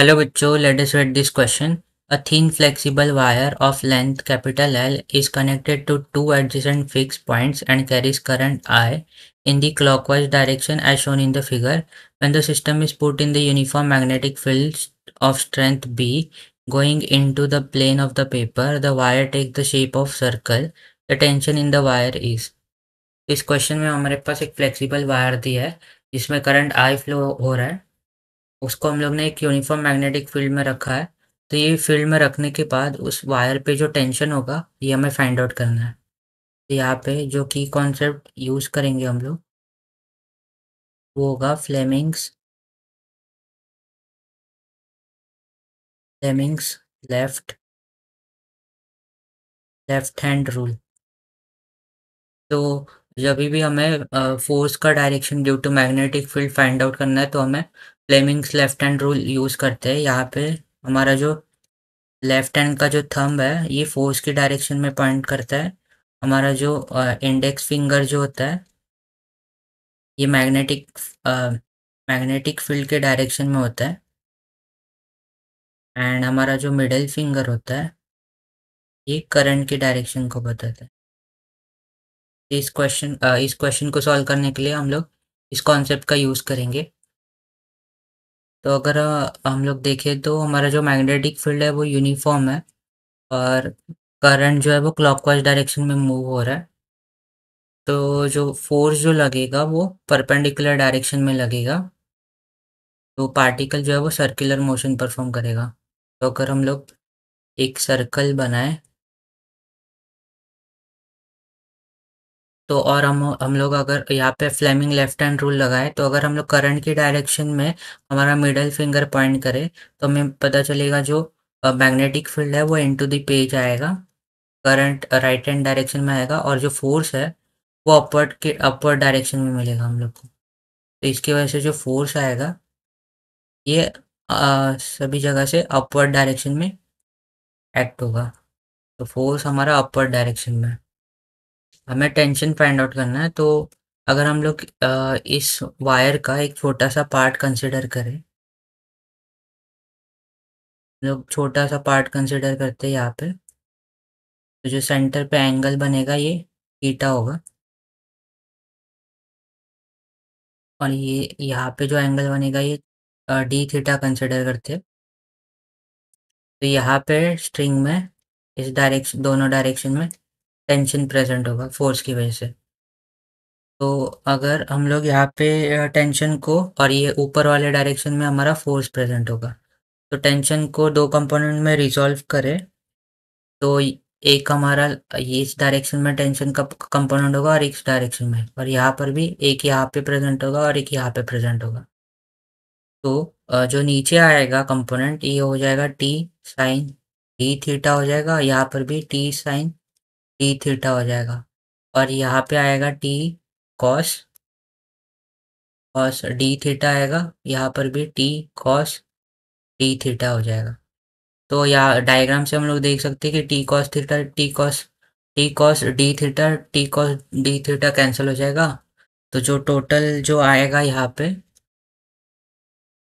hello बच्चों let us read this question a thin flexible wire of length capital L is connected to two adjacent fix points and carries current I in the wise direction as shown in the figure when the system is put in the uniform magnetic fields of strength B going in to the plane of the paper the wire take the shape of circle the tension in the wire is इस question में हमारे पास एक flexible wire दी है जिसमें current I flow हो रहा है उसको हम लोग ने एक यूनिफॉर्म मैग्नेटिक फील्ड में रखा है तो ये फील्ड में रखने के बाद उस वायर पे जो टेंशन होगा ये हमें फाइंड आउट करना है तो यहाँ पे जो की कॉन्सेप्ट यूज़ करेंगे हम लोग वो होगा Fleming's Fleming's left left hand rule तो जब भी हमें फोर्स का direction due to magnetic field find out करना है तो हमें Fleming's left hand rule use करते हैं यहाँ पे हमारा जो लेफ्ट हैंड का जो थंब है ये फोर्स की डायरेक्शन में पॉइंट करता है हमारा जो इंडेक्स फिंगर जो होता है ये मैग्नेटिक मैग्नेटिक फील्ड के डायरेक्शन में होता है एंड हमारा जो मिडल फिंगर होता है ये करंट के डायरेक्शन को बताता है इस क्वेश्चन इस क्वेश्चन को सॉल्व करने के लिए हम लोग इस कॉन्सेप्ट का यूज़ करेंगे तो अगर हम लोग देखें तो हमारा जो मैग्नेटिक फील्ड है वो यूनिफॉर्म है और करंट जो है वो क्लॉकवाइज डायरेक्शन में मूव हो रहा है तो जो फोर्स जो लगेगा वो परपेंडिकुलर डायरेक्शन में लगेगा तो पार्टिकल जो है वो सर्कुलर मोशन परफॉर्म करेगा तो अगर हम लोग एक सर्कल बनाएं तो और हम हम लोग अगर यहाँ पे फ्लेमिंग लेफ्ट हैंड रूल लगाए तो अगर हम लोग करंट की डायरेक्शन में हमारा मिडल फिंगर पॉइंट करें तो हमें पता चलेगा जो मैग्नेटिक फील्ड है वो इनटू टू पेज आएगा करंट राइट हैंड डायरेक्शन में आएगा और जो फोर्स है वो अपवर्ड के अपवर्ड डायरेक्शन में मिलेगा हम लोग को तो इसकी वजह से जो फोर्स आएगा ये आ, सभी जगह से अपवर्ड डायरेक्शन में एक्ट होगा तो फोर्स हमारा अपवर्ड डायरेक्शन में है हमें टेंशन फाइंड आउट करना है तो अगर हम लोग इस वायर का एक छोटा सा पार्ट कंसिडर करें लोग छोटा सा पार्ट कंसिडर करते हैं यहाँ पे तो जो सेंटर पे एंगल बनेगा ये ईटा होगा और ये यहाँ पे जो एंगल बनेगा ये डी थीटा कंसिडर करते हैं तो यहाँ पे स्ट्रिंग में इस डायरेक्शन दोनों डायरेक्शन में टेंशन प्रेजेंट होगा फोर्स की वजह से तो अगर हम लोग यहाँ पे टेंशन को और ये ऊपर वाले डायरेक्शन में हमारा फोर्स प्रेजेंट होगा तो टेंशन को दो कंपोनेंट में रिजॉल्व करें तो एक हमारा इस डायरेक्शन में टेंशन का कंपोनेंट होगा और इस डायरेक्शन में और यहाँ पर भी एक यहाँ पे प्रेजेंट होगा और एक यहाँ पे प्रेजेंट होगा तो जो नीचे आएगा कंपोनेंट ये हो जाएगा टी साइन डी थीटा हो जाएगा यहाँ पर भी टी साइन टी थीटा हो जाएगा और यहाँ पे आएगा T cos cos D theta आएगा यहाँ पर भी टी कॉस टी थीटा हो जाएगा तो यहाँ डायग्राम से हम लोग देख सकते हैं कि T cos theta T cos T cos D theta T cos D theta cancel हो जाएगा तो जो टोटल जो आएगा यहाँ पे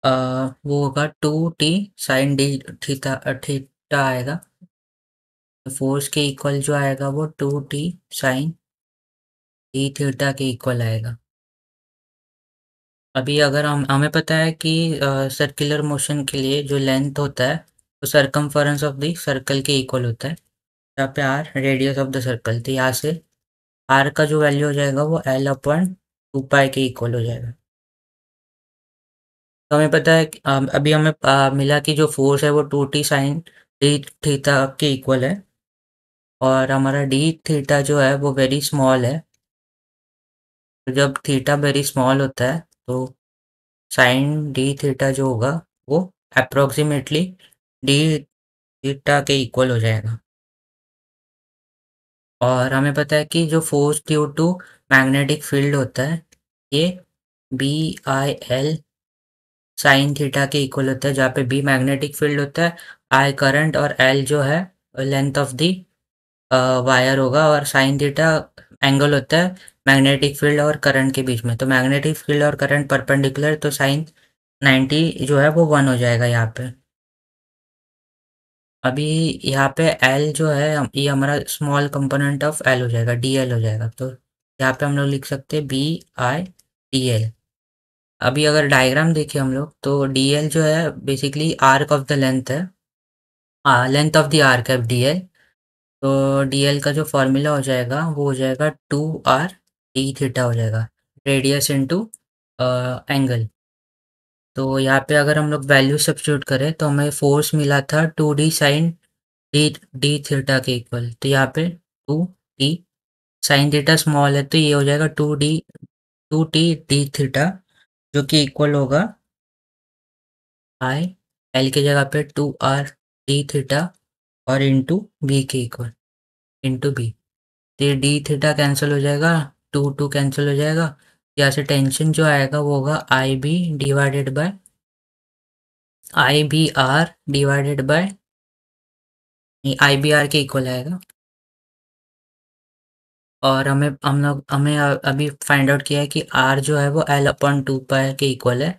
आ, वो होगा two T sine D theta theta आएगा फोर्स तो के इक्वल जो आएगा वो two T sine T theta के इक्वल आएगा अभी अगर हम हमें पता है कि सर्कुलर सर्कुलर मोशन के लिए जो लेंथ होता है वो सर्कम्फरेंस ऑफ द सर्कल के इक्वल होता है यहाँ पे R radius of the circle तो यहाँ से आर का जो वैल्यू हो जाएगा वो एल अपॉन टू पाई के इक्वल हो जाएगा तो हमें पता है अभी हमें मिला कि जो फोर्स है वो टू टी साइन थीटा के इक्वल है और हमारा डी थीटा जो है वो वेरी स्मॉल है तो जब थीटा वेरी स्मॉल होता है तो साइन डी थीटा जो होगा वो अप्रोक्सीमेटली डी थीटा के इक्वल हो जाएगा और हमें पता है कि जो force due to magnetic field होता है ये B I L sine theta के इक्वल होता है जहाँ पे बी मैग्नेटिक फील्ड होता है आई करंट और एल जो है लेंथ ऑफ दी वायर होगा और साइन थीटा एंगल होता है मैग्नेटिक फील्ड और करंट के बीच में तो मैग्नेटिक फील्ड और करंट परपेंडिकुलर तो साइन 90 जो है वो वन हो जाएगा यहाँ पे अभी यहाँ पे एल जो है ये हमारा स्मॉल कंपोनेंट ऑफ एल हो जाएगा डी एल हो जाएगा तो यहाँ पे हम लोग लिख सकते हैं बी आई डी एल अभी अगर डायग्राम देखें हम लोग तो डी एल जो है basically arc of the length है लेंथ ऑफ द आर्क है डी तो डीएल का जो फॉर्मूला हो जाएगा वो हो जाएगा टू आर डी थीटा हो जाएगा रेडियस इंटू एंगल तो यहाँ पे अगर हम लोग वैल्यू सब्सिट्यूट करें तो हमें फोर्स मिला था two D sine D D theta के इक्वल तो यहाँ पे two D sine theta small है तो ये हो जाएगा two D two T D theta जो कि इक्वल होगा आई एल की जगह पे टू आर डी थीटा और इंटू बी के इक्वल इंटू बी तो डी थीटा कैंसिल हो जाएगा टू टू कैंसिल हो जाएगा यहाँ से टेंशन जो आएगा वो होगा I B divided by I B R divided by I B R के इक्वल आएगा और हमें हम लोग हमें अभी फाइंड आउट किया है कि आर जो है वो एल अपॉन टू पाई के इक्वल है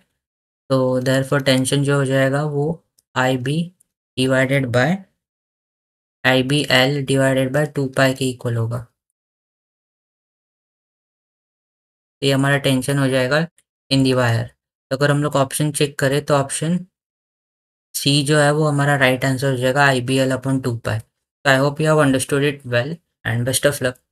तो देर फॉर टेंशन जो हो जाएगा वो I B divided by I B L divided by two pi के इक्वल होगा तो ये हमारा टेंशन हो जाएगा इन दी वायर तो अगर हम लोग ऑप्शन चेक करें तो ऑप्शन सी जो है वो हमारा राइट आंसर हो जाएगा I B L upon two pi तो I hope you have understood it well and best of luck